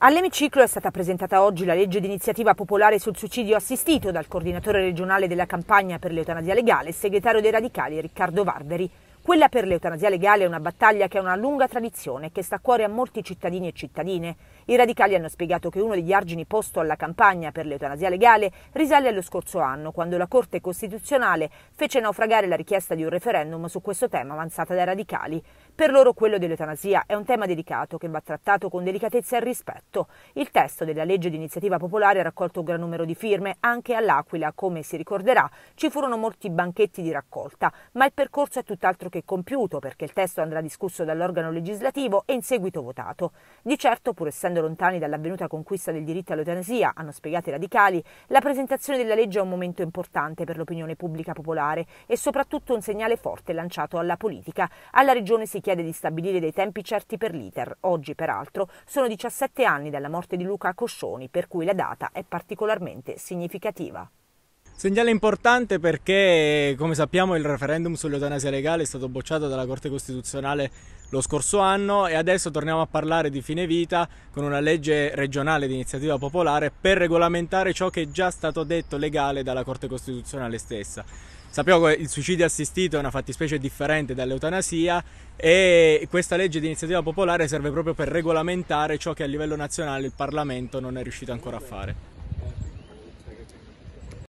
All'emiciclo è stata presentata oggi la legge d'iniziativa popolare sul suicidio assistito dal coordinatore regionale della campagna per l'eutanasia legale, segretario dei radicali Riccardo Barberi. Quella per l'eutanasia legale è una battaglia che ha una lunga tradizione e che sta a cuore a molti cittadini e cittadine. I radicali hanno spiegato che uno degli argini posto alla campagna per l'eutanasia legale risale allo scorso anno, quando la Corte Costituzionale fece naufragare la richiesta di un referendum su questo tema avanzata dai radicali. Per loro quello dell'eutanasia è un tema delicato che va trattato con delicatezza e rispetto. Il testo della legge di iniziativa popolare ha raccolto un gran numero di firme, anche all'Aquila, come si ricorderà, ci furono molti banchetti di raccolta, ma il percorso è tutt'altro che che compiuto perché il testo andrà discusso dall'organo legislativo e in seguito votato. Di certo, pur essendo lontani dall'avvenuta conquista del diritto all'eutanasia, hanno spiegato i radicali, la presentazione della legge è un momento importante per l'opinione pubblica popolare e soprattutto un segnale forte lanciato alla politica. Alla Regione si chiede di stabilire dei tempi certi per l'iter. Oggi, peraltro, sono 17 anni dalla morte di Luca Coscioni, per cui la data è particolarmente significativa. Segnale importante perché, come sappiamo, il referendum sull'eutanasia legale è stato bocciato dalla Corte Costituzionale lo scorso anno e adesso torniamo a parlare di fine vita con una legge regionale di iniziativa popolare per regolamentare ciò che è già stato detto legale dalla Corte Costituzionale stessa. Sappiamo che il suicidio assistito è una fattispecie differente dall'eutanasia e questa legge di iniziativa popolare serve proprio per regolamentare ciò che a livello nazionale il Parlamento non è riuscito ancora a fare.